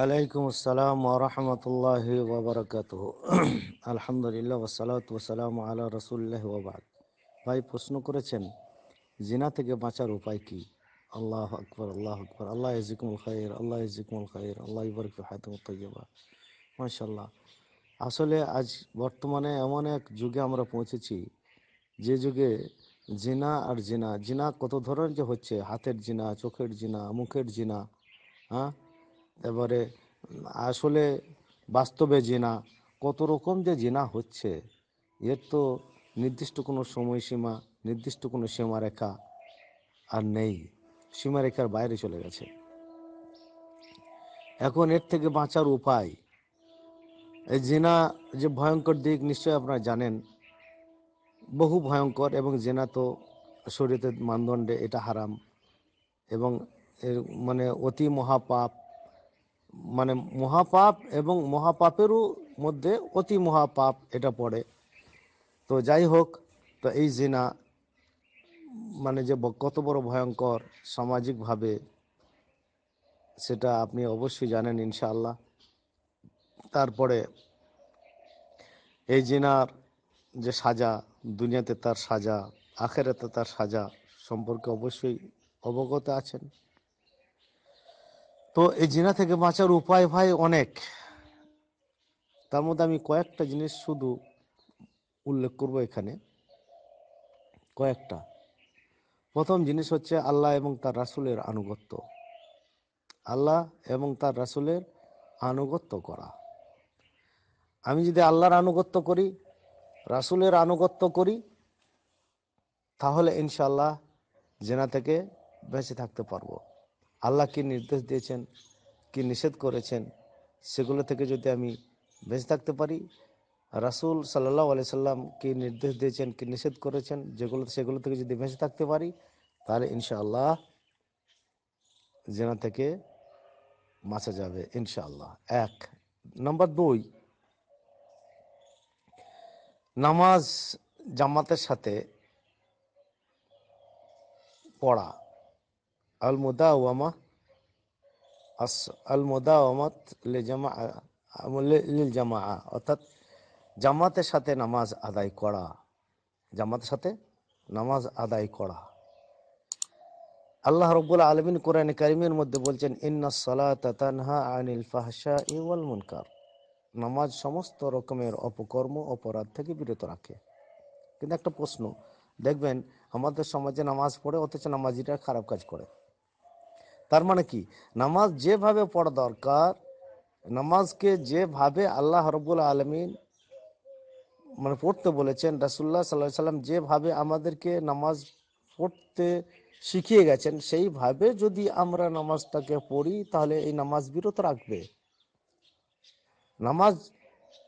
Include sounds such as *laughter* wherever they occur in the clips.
আলাইকুম আসসালাম ওরহমতুল্লাহ ওবরাকাত *clears throat* আলহামদুলিল্লাহ ওসালাত ওসালাম আল্লাহ রসুল্লাহ ওবাদ ভাই প্রশ্ন করেছেন জিনা থেকে বাঁচার উপায় কি আল্লাহ আকবর আল্লাহ আকবর আল্লাহ ইজিকুল খাইর আল্লাহ ইজিকুল খাইর আল্লাহ ইবরক হাতম মাশাল্লাহ আসলে আজ বর্তমানে এমন এক যুগে আমরা পৌঁছেছি যে যুগে জিনা আর জিনা জিনা কত ধরনের যে হচ্ছে হাতের জিনা চোখের জিনা মুখের জিনা হ্যাঁ তারপরে আসলে বাস্তবে জেনা কত রকম যে জেনা হচ্ছে এর তো নির্দিষ্ট কোনো সময়সীমা নির্দিষ্ট কোনো সীমারেখা আর নেই সীমারেখার বাইরে চলে গেছে এখন এর থেকে বাঁচার উপায় এই জেনা যে ভয়ঙ্কর দিক নিশ্চয়ই আপনারা জানেন বহু ভয়ঙ্কর এবং জেনা তো শরীরের মানদণ্ডে এটা হারাম এবং এর মানে অতি মহাপাপ মানে মহাপাপ এবং মহাপাপেরও মধ্যে অতি মহাপাপ এটা পড়ে তো যাই হোক তো এই জিনা মানে যে কত বড় ভয়ঙ্কর সামাজিকভাবে সেটা আপনি অবশ্যই জানেন ইনশাআল্লাহ তারপরে এই জিনার যে সাজা দুনিয়াতে তার সাজা আখেরাতে তার সাজা সম্পর্কে অবশ্যই অবগত আছেন তো এই জিনা থেকে বাঁচার উপায় ভাই অনেক তার মধ্যে আমি কয়েকটা জিনিস শুধু উল্লেখ করব এখানে কয়েকটা প্রথম জিনিস হচ্ছে আল্লাহ এবং তার রাসুলের আনুগত্য আল্লাহ এবং তার রাসুলের আনুগত্য করা আমি যদি আল্লাহর আনুগত্য করি রাসুলের আনুগত্য করি তাহলে ইনশাল্লাহ জেনা থেকে বেঁচে থাকতে পারবো আল্লাহ কি নির্দেশ দিয়েছেন কি নিষেধ করেছেন সেগুলো থেকে যদি আমি বেঁচে থাকতে পারি রাসুল সাল্লাহ আলি সাল্লাম কি নির্দেশ দিয়েছেন কি নিষেধ করেছেন যেগুলো সেগুলো থেকে যদি বেঁচে থাকতে পারি তাহলে ইনশাআল্লাহ জেনা থেকে মাছা যাবে ইনশাআল্লাহ এক নম্বর দুই নামাজ জামাতের সাথে পড়া আল মুদাওয়ামা আল মুদাওয়ামাত অর্থাৎ জামাতের সাথে নামাজ আদায় করা জামাতের সাথে নামাজ আদায় করা আল্লাহ রব্বুল আলমিন কোরআন কারিমের মধ্যে বলছেন ইন্না সালাতানহা আনিল ফাহসা ইওয়াল মুনকার নামাজ সমস্ত রকমের অপকর্ম অপরাধ থেকে বিরত রাখে কিন্তু একটা প্রশ্ন দেখবেন আমাদের সমাজে নামাজ পড়ে অথচ নামাজিরা খারাপ কাজ করে তার মানে কি নামাজ যেভাবে পড়া দরকার নামাজকে যেভাবে আল্লাহ রবুল আলমিন মানে পড়তে বলেছেন রাসুল্লাহ সাল্লাহ সাল্লাম যেভাবে আমাদেরকে নামাজ পড়তে শিখিয়ে গেছেন সেইভাবে যদি আমরা নামাজটাকে পড়ি তাহলে এই নামাজ বিরত রাখবে নামাজ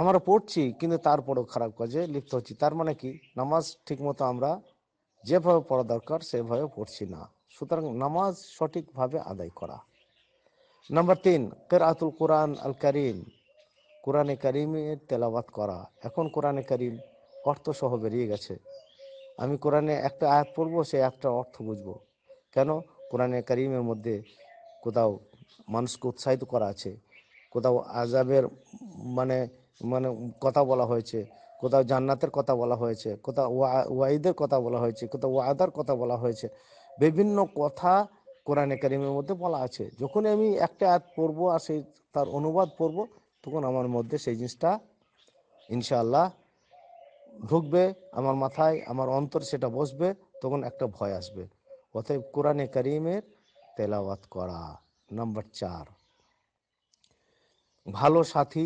আমরা পড়ছি কিন্তু তারপরেও খারাপ কাজে লিপ্ত হচ্ছি তার মানে কি নামাজ ঠিকমতো আমরা যেভাবে পড়া দরকার সেভাবে পড়ছি না সুতরাং নামাজ সঠিকভাবে আদায় করা নাম্বার তিন কের আতুল কোরআন আল করিম কোরআনে করিমের তেলাবাত করা এখন কোরআনে করিম অর্থসহ বেরিয়ে গেছে আমি কোরআনে একটা আয়াত পড়বো সেই একটা অর্থ বুঝবো কেন কোরআনে করিমের মধ্যে কোথাও মানুষকে উৎসাহিত করা আছে কোথাও আজাবের মানে মানে কথা বলা হয়েছে কোথাও জান্নাতের কথা বলা হয়েছে কোথাও ওয়াইদের কথা বলা হয়েছে কোথাও ওয়াদার কথা বলা হয়েছে বিভিন্ন কথা কোরআনে কারিমের মধ্যে বলা আছে যখন আমি একটা অ্যাপ পড়বো আর সেই তার অনুবাদ পড়ব তখন আমার মধ্যে সেই জিনিসটা ইনশাল্লাহ ঢুকবে আমার মাথায় আমার অন্তর সেটা বসবে তখন একটা ভয় আসবে অতএব কোরআনে কারিমের তেলাওয়াত করা নাম্বার চার ভালো সাথী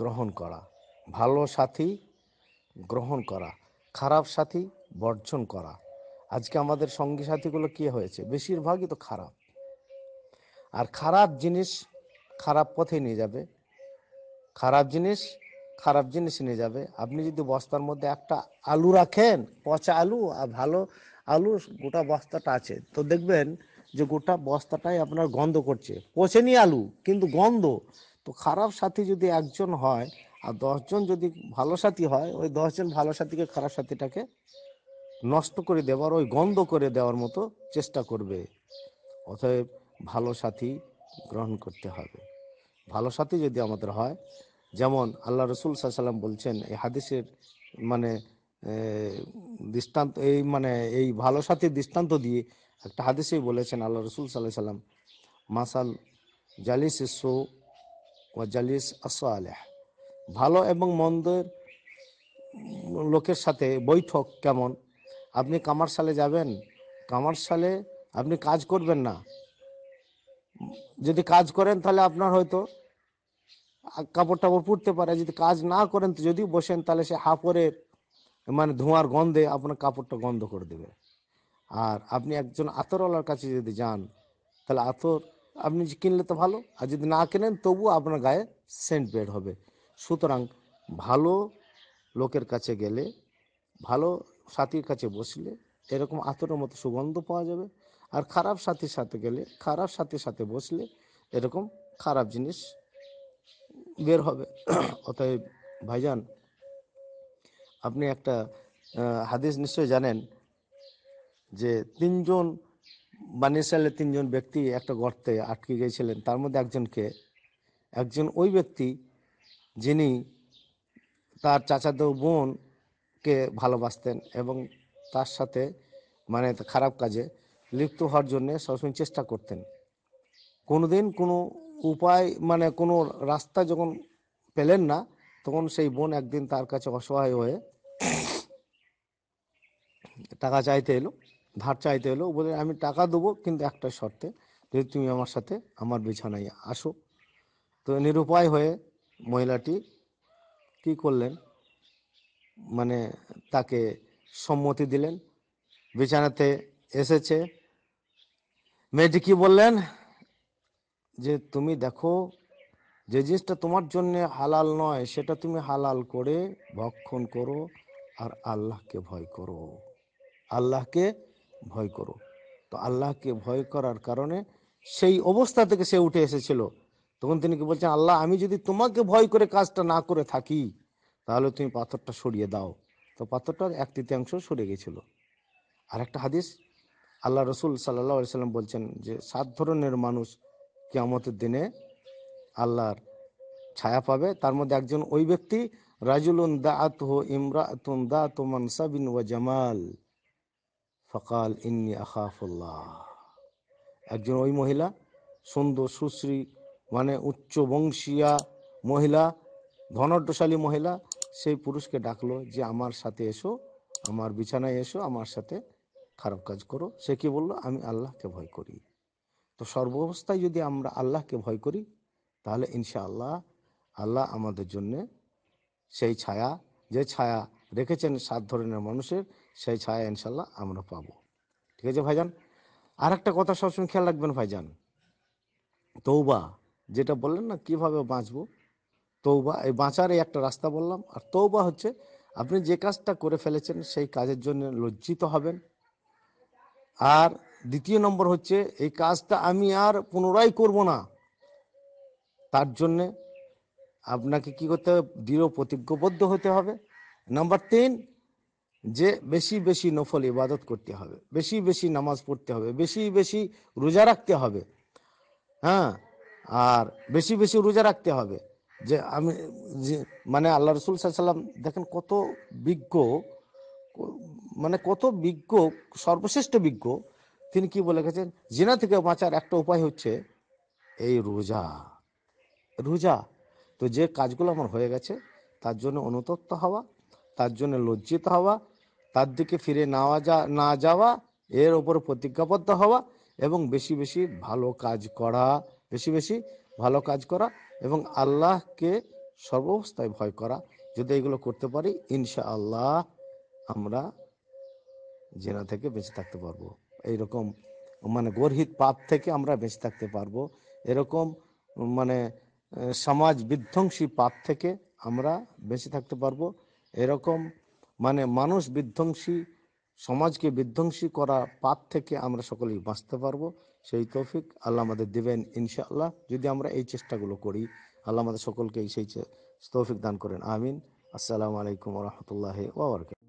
গ্রহণ করা ভালো সাথী গ্রহণ করা খারাপ সাথী বর্জন করা আজকে আমাদের সঙ্গী সাথীগুলো কি হয়েছে বেশিরভাগই তো খারাপ আর খারাপ জিনিস খারাপ পথে নিয়ে যাবে খারাপ জিনিস খারাপ জিনিস নিয়ে যাবে আপনি যদি বস্তার মধ্যে একটা আলু রাখেন পচা আলু আর ভালো আলু গোটা বস্তাটা আছে তো দেখবেন যে গোটা বস্তাটাই আপনার গন্ধ করছে পচেনি আলু কিন্তু গন্ধ তো খারাপ সাথী যদি একজন হয় আর দশজন যদি ভালো সাথী হয় ওই দশজন ভালো সাথীকে খারাপ সাথীটাকে নষ্ট করে দেওয়ার ওই গন্ধ করে দেওয়ার মতো চেষ্টা করবে অতএব ভালো সাথী গ্রহণ করতে হবে ভালো সাথী যদি আমাদের হয় যেমন আল্লাহ রসুল সাল্লাম বলছেন এই হাদিসের মানে দৃষ্টান্ত এই মানে এই ভালো সাথীর দৃষ্টান্ত দিয়ে একটা হাদিসেই বলেছেন আল্লাহ রসুল সাল্লাহ সাল্লাম মাসাল জালিস সো ও জালিস আসো আলহ ভালো এবং মন্দের লোকের সাথে বৈঠক কেমন আপনি কামারশালে যাবেন কামারশালে আপনি কাজ করবেন না যদি কাজ করেন তাহলে আপনার হয়তো কাপড় টাপড় পুড়তে পারে যদি কাজ না করেন তো যদি বসেন তাহলে সে হাপরের মানে ধোঁয়ার গন্ধে আপনার কাপড়টা গন্ধ করে দেবে আর আপনি একজন আতরওয়ালার কাছে যদি যান তাহলে আতর আপনি কিনলে তো ভালো আর যদি না কেনেন তবু আপনার গায়ে সেন্ট বেড হবে সুতরাং ভালো লোকের কাছে গেলে ভালো সাথীর কাছে বসলে এরকম আতরের মতো সুগন্ধ পাওয়া যাবে আর খারাপ সাথীর সাথে গেলে খারাপ সাথীর সাথে বসলে এরকম খারাপ জিনিস বের হবে অতএব ভাইজান আপনি একটা হাদিস নিশ্চয় জানেন যে তিনজন বানিয়ে সালে তিনজন ব্যক্তি একটা গর্তে আটকে গিয়েছিলেন তার মধ্যে একজনকে একজন ওই ব্যক্তি যিনি তার চাচাতো বোনকে ভালোবাসতেন এবং তার সাথে মানে খারাপ কাজে লিপ্ত হওয়ার জন্যে সবসময় চেষ্টা করতেন কোনোদিন কোনো উপায় মানে কোনো রাস্তা যখন পেলেন না তখন সেই বোন একদিন তার কাছে অসহায় হয়ে টাকা চাইতে এলো ধার চাইতে এলো বলে আমি টাকা দেবো কিন্তু একটা শর্তে যদি তুমি আমার সাথে আমার বিছানায় আসো তো নিরুপায় হয়ে মহিলাটি কি করলেন মানে তাকে সম্মতি দিলেন বিছানাতে এসেছে মেয়েটি কি বললেন যে তুমি দেখো যে জিনিসটা তোমার জন্য হালাল নয় সেটা তুমি হালাল করে ভক্ষণ করো আর আল্লাহকে ভয় করো আল্লাহকে ভয় করো তো আল্লাহকে ভয় করার কারণে সেই অবস্থা থেকে সে উঠে এসেছিল তখন তিনি কি বলছেন আল্লাহ আমি যদি তোমাকে ভয় করে কাজটা না করে থাকি তাহলে তুমি পাথরটা সরিয়ে দাও তো পাথরটার এক তৃতীয়াংশ সরে গেছিল আর একটা হাদিস আল্লাহ রসুল সাল্লা সাল্লাম বলছেন যে সাত ধরনের মানুষ আমাদের দিনে আল্লাহর ছায়া পাবে তার মধ্যে একজন ওই ব্যক্তি রাজুলুন দাআত ইমরাতুন দাআত মানসাবিন ওয়া জামাল ফকাল ইন্নি আখাফুল্লাহ একজন ওই মহিলা সুন্দর সুশ্রী মানে উচ্চ বংশীয়া মহিলা ধনঢ্যশালী মহিলা সেই পুরুষকে ডাকলো যে আমার সাথে এসো আমার বিছানায় এসো আমার সাথে খারাপ কাজ করো সে কি বললো আমি আল্লাহকে ভয় করি তো সর্বাবস্থায় যদি আমরা আল্লাহকে ভয় করি তাহলে আল্লাহ আল্লাহ আমাদের জন্য সেই ছায়া যে ছায়া রেখেছেন সাত ধরনের মানুষের সেই ছায়া ইনশাল্লাহ আমরা পাব ঠিক আছে ভাইজান আর একটা কথা সবসময় খেয়াল রাখবেন ভাইজান তৌবা যেটা বললেন না কিভাবে বাঁচবো তৌবা এই বাঁচার এই একটা রাস্তা বললাম আর তৌবা হচ্ছে আপনি যে কাজটা করে ফেলেছেন সেই কাজের জন্য লজ্জিত হবেন আর দ্বিতীয় নম্বর হচ্ছে এই কাজটা আমি আর পুনরায় করব না তার জন্যে আপনাকে কি করতে হবে দৃঢ় প্রতিজ্ঞবদ্ধ হতে হবে নাম্বার তিন যে বেশি বেশি নফল ইবাদত করতে হবে বেশি বেশি নামাজ পড়তে হবে বেশি বেশি রোজা রাখতে হবে হ্যাঁ আর বেশি বেশি রোজা রাখতে হবে যে আমি মানে আল্লাহ রসুল সাল্লাম দেখেন কত বিজ্ঞ মানে কত বিজ্ঞ সর্বশ্রেষ্ঠ বিজ্ঞ তিনি কি বলে গেছেন জিনা থেকে বাঁচার একটা উপায় হচ্ছে এই রোজা রোজা তো যে কাজগুলো আমার হয়ে গেছে তার জন্য অনুতপ্ত হওয়া তার জন্য লজ্জিত হওয়া তার দিকে ফিরে নেওয়া যা না যাওয়া এর ওপর প্রতিজ্ঞাবদ্ধ হওয়া এবং বেশি বেশি ভালো কাজ করা বেশি বেশি ভালো কাজ করা এবং আল্লাহকে সর্বাবস্থায় ভয় করা যদি এগুলো করতে পারি ইনশা আল্লাহ আমরা জেনা থেকে বেঁচে থাকতে পারবো এইরকম মানে গর্হিত পাপ থেকে আমরা বেঁচে থাকতে পারবো এরকম মানে সমাজ বিধ্বংসী পাপ থেকে আমরা বেঁচে থাকতে পারবো এরকম মানে মানুষ বিধ্বংসী সমাজকে বিধ্বংসী করা পাত থেকে আমরা সকলেই বাঁচতে পারবো সেই তৌফিক আল্লাহ আমাদের দেবেন ইনশাআল্লাহ যদি আমরা এই চেষ্টাগুলো করি আল্লাহ আমাদের সকলকেই সেই তৌফিক দান করেন আমিন আসসালামু আলাইকুম রহমতুল্লাহ ওবরক